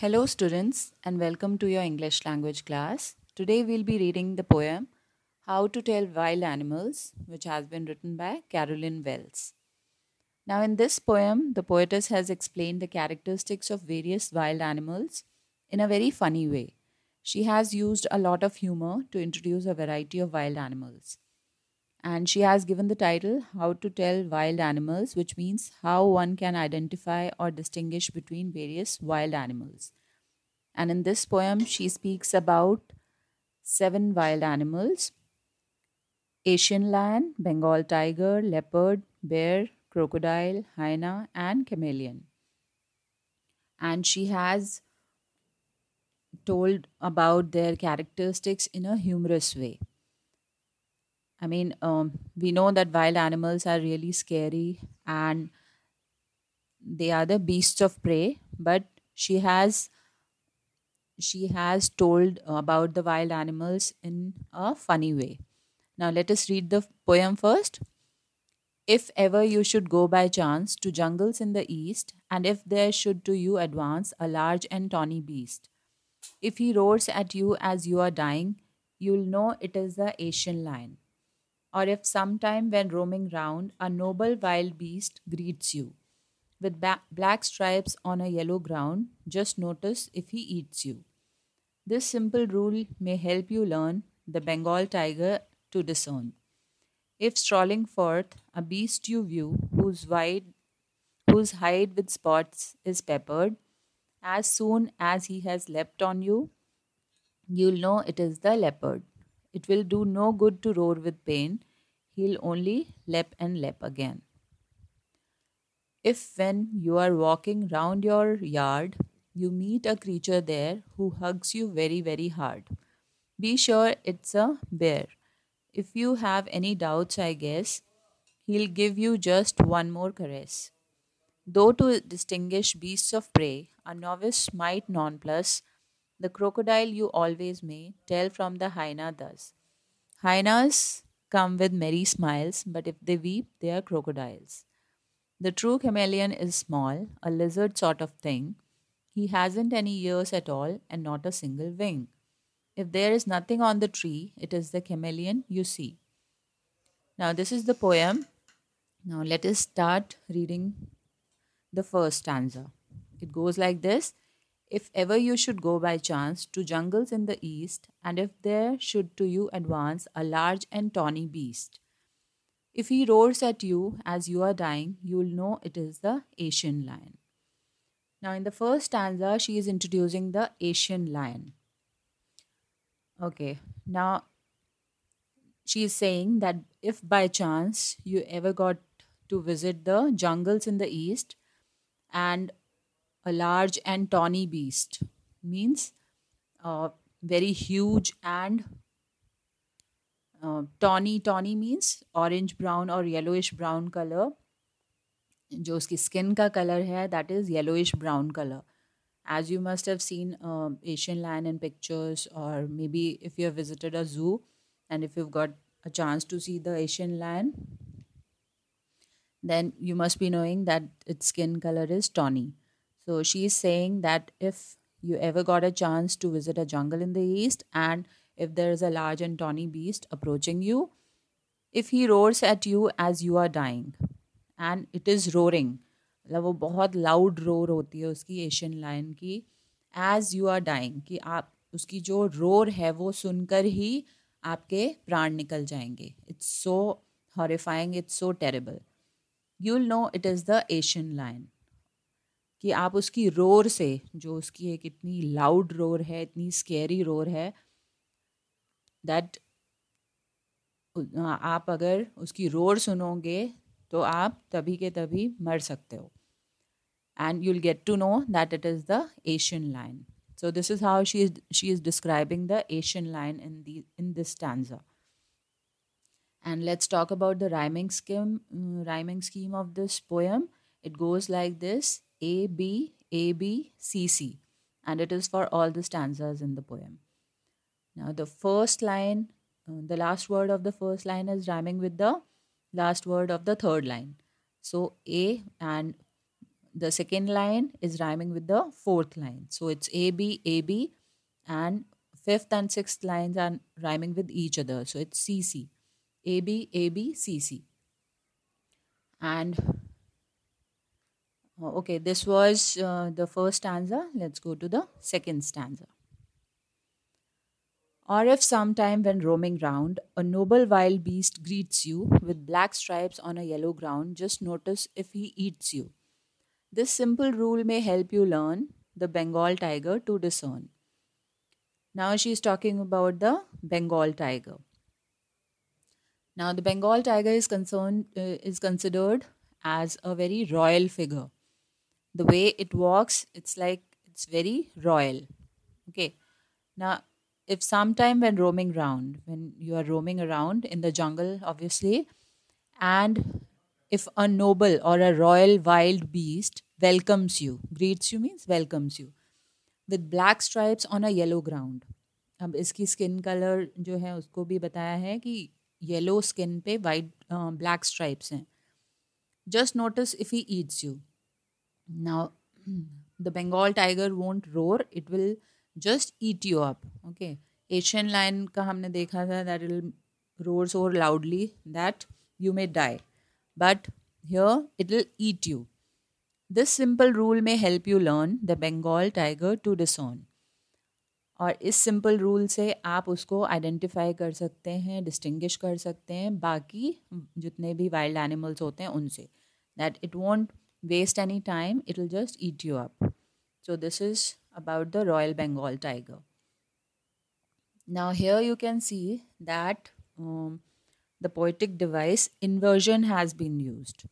Hello students and welcome to your English language class. Today we'll be reading the poem How to Tell Wild Animals which has been written by Carolyn Wells. Now in this poem the poetess has explained the characteristics of various wild animals in a very funny way. She has used a lot of humor to introduce a variety of wild animals and she has given the title How to Tell Wild Animals, which means how one can identify or distinguish between various wild animals. And in this poem, she speaks about seven wild animals Asian lion, Bengal tiger, leopard, bear, crocodile, hyena, and chameleon. And she has told about their characteristics in a humorous way. I mean, um, we know that wild animals are really scary and they are the beasts of prey, but she has she has told about the wild animals in a funny way. Now let us read the poem first. If ever you should go by chance to jungles in the east, and if there should to you advance a large and tawny beast, if he roars at you as you are dying, you'll know it is the Asian lion or if sometime when roaming round a noble wild beast greets you with ba- black stripes on a yellow ground, just notice if he eats you. This simple rule may help you learn the Bengal tiger to discern. If strolling forth, a beast you view whose wide, whose hide with spots is peppered, as soon as he has leapt on you, you'll know it is the leopard. It will do no good to roar with pain. He'll only lap and lap again. If, when you are walking round your yard, you meet a creature there who hugs you very, very hard, be sure it's a bear. If you have any doubts, I guess, he'll give you just one more caress. Though to distinguish beasts of prey, a novice might nonplus the crocodile you always may tell from the hyena thus Hyenas come with merry smiles, but if they weep, they are crocodiles. The true chameleon is small, a lizard sort of thing. He hasn't any ears at all and not a single wing. If there is nothing on the tree, it is the chameleon you see. Now, this is the poem. Now, let us start reading the first stanza. It goes like this if ever you should go by chance to jungles in the east, and if there should to you advance a large and tawny beast, if he roars at you as you are dying, you will know it is the Asian lion. Now, in the first stanza, she is introducing the Asian lion. Okay, now she is saying that if by chance you ever got to visit the jungles in the east and a large and tawny beast means uh, very huge and uh, tawny tawny means orange brown or yellowish brown color जो उसकी skin का colour है that is yellowish brown colour as you must have seen Asian land in pictures और may be if you have visited a zoo and if you got a chance to see the Asian then you must be knowing that its skin color is tawny so she is saying that if you ever got a chance to visit a jungle in the east and if there is a large and tawny beast approaching you, if he roars at you as you are dying, and it is roaring, मतलब वो बहुत loud roar होती है उसकी Asian lion की as you are dying कि आप उसकी जो roar है वो सुनकर ही आपके प्राण निकल जाएंगे it's so horrifying it's so terrible you'll know it is the Asian lion कि आप उसकी रोर से जो उसकी एक इतनी लाउड रोर है इतनी स्केरी रोर है दैट आप अगर उसकी रोर सुनोगे तो आप तभी के तभी मर सकते हो and you'll get to know that it is the Asian lion so this is how she is she is describing the Asian lion in the in this stanza and let's talk about the rhyming scheme rhyming scheme of this poem it goes like this ABABCC, and it is for all the stanzas in the poem. Now, the first line, uh, the last word of the first line is rhyming with the last word of the third line. So, A and the second line is rhyming with the fourth line. So, it's A B A B, and fifth and sixth lines are rhyming with each other. So, it's C C A B A B C C, And uh, okay, this was uh, the first stanza. Let's go to the second stanza. Or if sometime when roaming round, a noble wild beast greets you with black stripes on a yellow ground, just notice if he eats you. This simple rule may help you learn the Bengal tiger to discern. Now she is talking about the Bengal tiger. Now the Bengal tiger is concerned uh, is considered as a very royal figure the way it walks it's like it's very royal okay now if sometime when roaming around when you are roaming around in the jungle obviously and if a noble or a royal wild beast welcomes you greets you means welcomes you with black stripes on a yellow ground अब इसकी skin colour जो है उसको भी बताया है कि yellow skin पे वाइट ब्लैक स्ट्राइप्स हैं just notice if he eats you Now, the Bengal tiger won't roar, it will just eat you up. Okay. Asian lion का हमने देखा था that it will roar so loudly that you may die. But here it will eat you. This simple rule may help you learn the Bengal tiger to discern. और इस simple rule से आप उसको identify कर सकते हैं distinguish कर सकते हैं बाकी जितने भी वाइल्ड एनिमल्स होते हैं उनसे that it won't waste any time, it'll just eat you up. So, this is about the Royal Bengal tiger. Now, here you can see that um, the poetic device inversion has been used.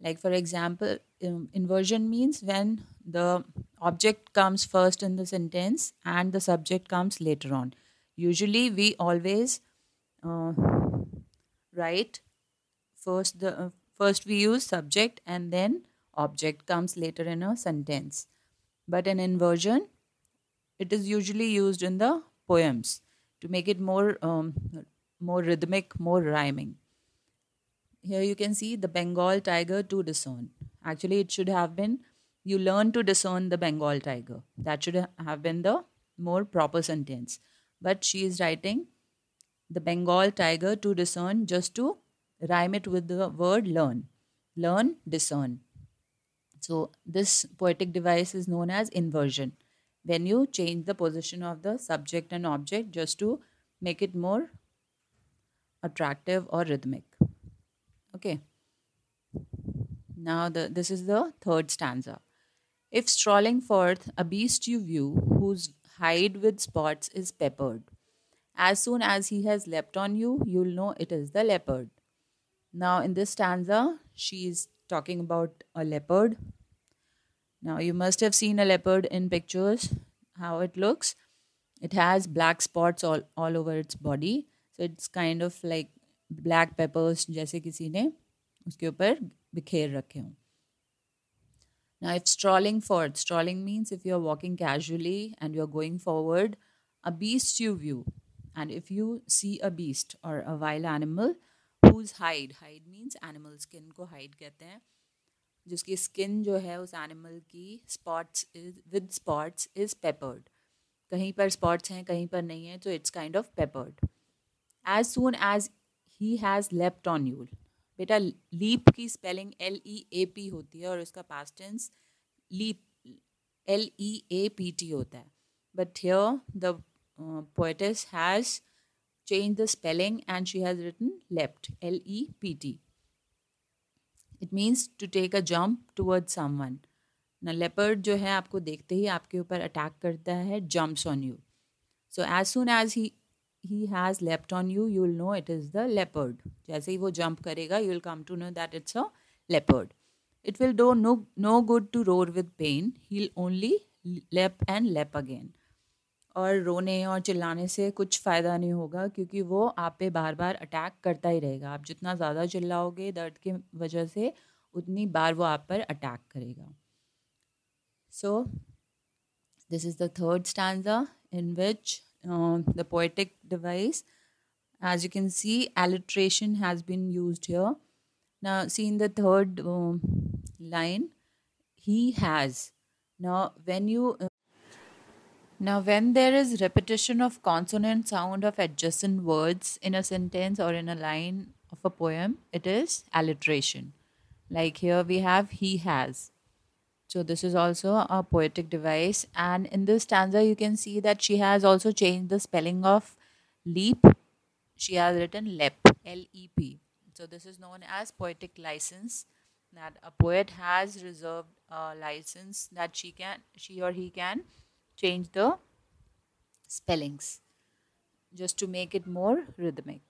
Like, for example, um, inversion means when the object comes first in the sentence and the subject comes later on. Usually, we always uh, write first the uh, first we use subject and then object comes later in a sentence. But an inversion, it is usually used in the poems to make it more, um, more rhythmic, more rhyming. Here you can see the Bengal tiger to discern. Actually, it should have been you learn to discern the Bengal tiger. That should have been the more proper sentence. But she is writing the Bengal tiger to discern just to rhyme it with the word learn. Learn, discern. So this poetic device is known as inversion. When you change the position of the subject and object just to make it more attractive or rhythmic. Okay. Now the this is the third stanza. If strolling forth a beast you view whose hide with spots is peppered. As soon as he has leapt on you, you'll know it is the leopard. Now in this stanza, she is talking about a leopard. Now, you must have seen a leopard in pictures, how it looks. It has black spots all, all over its body. So, it's kind of like black peppers, जैसे किसी ने उसके ऊपर बिखेर रखे हों Now, if strolling forward, strolling means if you're walking casually and you're going forward, a beast you view. And if you see a beast or a wild animal, whose hide hide means animal skin को hide कहते हैं जिसकी skin जो है उस animal की spots is with spots is peppered कहीं पर स्पॉट्स हैं कहीं पर नहीं है तो it's kind of peppered as soon as he has leapt on you'll बेटा लीप की spelling L E A P होती है और उसका past tense leap L E A P T होता है but here the poetess has changed the spelling and she has written leapt, L E P T. It means to take a jump toward someone ना leopard जो है आपको देखते ही आपके ऊपर attack करता है jumps on you so as soon as he he has leapt on you you will know it is the leopard जैसे ही वो जंप करेगा you will come to know that it's a leopard it will do no no good to roar with pain he only leap and leap again और रोने और चिल्लाने से कुछ फ़ायदा नहीं होगा क्योंकि वो आप पे बार बार अटैक करता ही रहेगा आप जितना ज़्यादा चिल्लाओगे दर्द के वजह से उतनी बार वो आप पर अटैक करेगा so this is the third stanza in which the poetic device as you can see alliteration has been use here now see in the third line he has has now Now, when there is repetition of consonant sound of adjacent words in a sentence or in a line of a poem, it is alliteration. Like here we have he has. So, this is also a poetic device. And in this stanza, you can see that she has also changed the spelling of leap. She has written lep, L E P. So, this is known as poetic license that a poet has reserved a license that she can, she or he can change the spellings just to make it more rhythmic.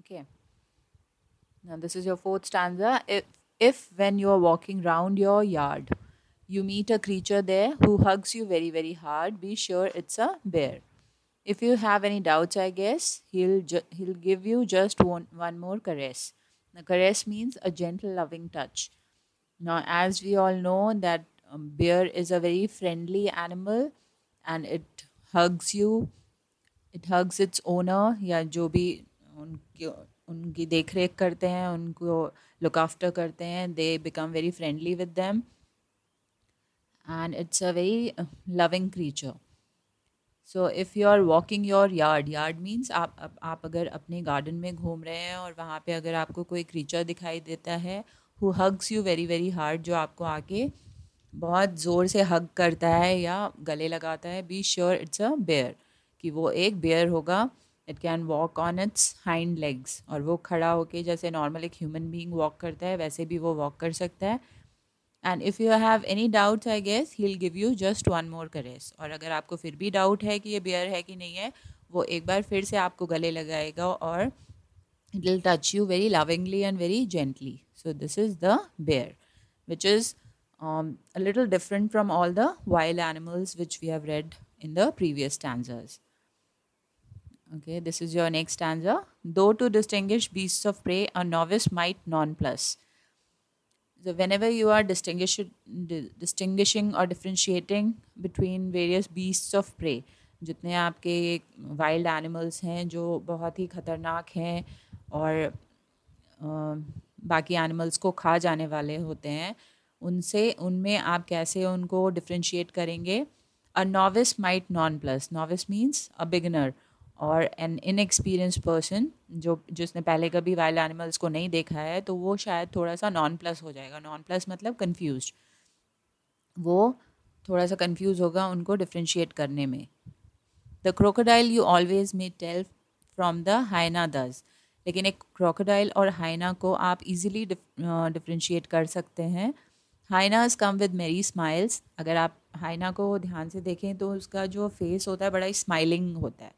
Okay. Now this is your fourth stanza. If, if when you are walking round your yard, you meet a creature there who hugs you very, very hard, be sure it's a bear. If you have any doubts, I guess, he'll, he'll give you just one, one more caress. The caress means a gentle, loving touch. Now, as we all know that um, bear is a very friendly animal and it hugs you it hugs its owner या जो भी उनकी उनकी देख रेख करते हैं उनको लुक आफ्टर करते हैं they become very friendly with them and it's a very loving creature so if you are walking your yard yard means आप आप, आप अगर अपने गार्डन में घूम रहे हैं और वहाँ पे अगर आपको कोई क्रीचर दिखाई देता है who hugs you very very hard जो आपको आके बहुत ज़ोर से हग करता है या गले लगाता है be sure it's a bear कि वो एक बेयर होगा it can walk on its hind legs और वो खड़ा होके जैसे नॉर्मल एक ह्यूमन बींग वॉक करता है वैसे भी वो वॉक कर सकता है and if you have any doubts I guess he will give you just one more caress और अगर आपको फिर भी डाउट है कि ये बेयर है कि नहीं है वो एक बार फिर से आपको गले लगाएगा और it will touch you very lovingly and very gently so this is the bear which is um, a little different from all the wild animals which we have read in the previous stanzas. Okay, this is your next stanza. Though to distinguish beasts of prey, a novice might nonplus. So, whenever you are distinguish, di, distinguishing or differentiating between various beasts of prey, जितने आपके wild animals हैं जो बहुत ही ख़तरनाक हैं और आ, बाकी animals को खा जाने वाले होते हैं उनसे उनमें आप कैसे उनको डिफ्रेंशिएट करेंगे a novice might non plus novice means a beginner और एन इनएक्सपीरियंस पर्सन जो जिसने पहले कभी वाइल्ड एनिमल्स को नहीं देखा है तो वो शायद थोड़ा सा नॉन प्लस हो जाएगा नॉन प्लस मतलब कन्फ्यूज वो थोड़ा सा कन्फ्यूज होगा उनको डिफ्रेंशिएट करने में the crocodile you always may tell from the hyena thus लेकिन एक क्रोकोडाइल और हाइना को आप इजीली डिफ्रेंशिएट कर सकते हैं hyenas come with merry smiles अगर आप हाइना को ध्यान से देखें तो उसका जो फेस होता है बड़ा ही स्माइलिंग होता है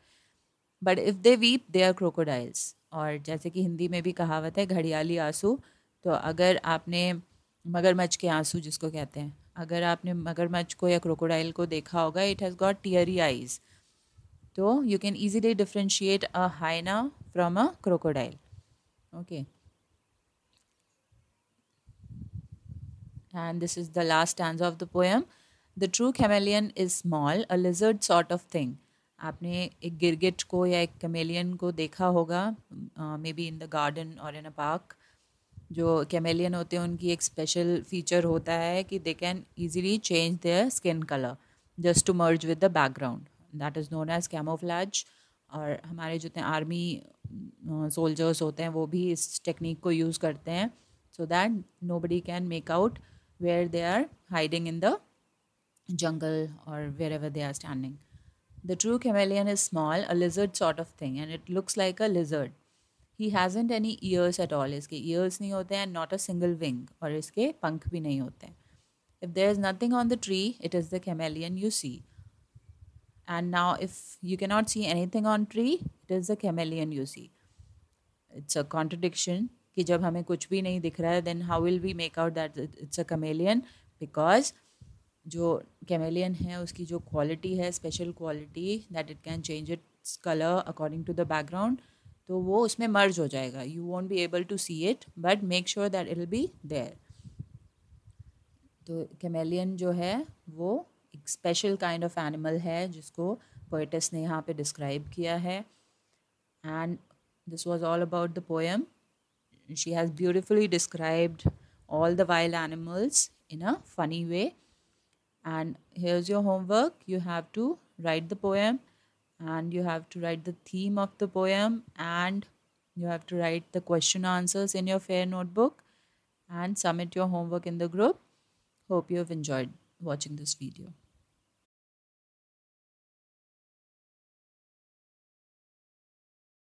but if they weep they are crocodiles और जैसे कि हिंदी में भी कहावत है घड़ियाली आंसू तो अगर आपने मगरमच्छ के आंसू जिसको कहते हैं अगर आपने मगरमच्छ को या क्रोकोडाइल को देखा होगा it has got teary eyes तो you can easily differentiate a hyena from a crocodile okay and this is the last stanza of the poem. The true chameleon is small, a lizard sort of thing. आपने एक गिरगिट को या एक chameleon को देखा होगा may be in the garden और इन अ पार्क जो कैमेलियन होते हैं उनकी एक स्पेशल फीचर होता है कि they can easily change their skin colour just to merge with the background that is known as camouflage और हमारे जितने आर्मी सोल्जर्स होते हैं वो भी इस टेक्निक को यूज़ करते हैं so that nobody can make out where they are hiding in the jungle or wherever they are standing. The true chameleon is small, a lizard sort of thing, and it looks like a lizard. He hasn't any ears at all. his ears नहीं and not a single wing or his punk भी not If there is nothing on the tree, it is the chameleon you see. And now if you cannot see anything on tree, it is the chameleon you see. It's a contradiction कि जब हमें कुछ भी नहीं दिख रहा है then how will we make out that it's a chameleon because जो कैमेलियन है उसकी जो क्वालिटी है special quality that it can change its colour according to the background तो वो उसमें मर्ज हो जाएगा you won't be able to see it but make sure that it will be there तो कैमेलियन जो है वो एक स्पेशल काइंड ऑफ एनिमल है जिसको पोइटस ने यहाँ पे डिस्क्राइब किया है and this was all about the poem And she has beautifully described all the wild animals in a funny way. And here's your homework. You have to write the poem and you have to write the theme of the poem and you have to write the question answers in your fair notebook and submit your homework in the group. Hope you have enjoyed watching this video.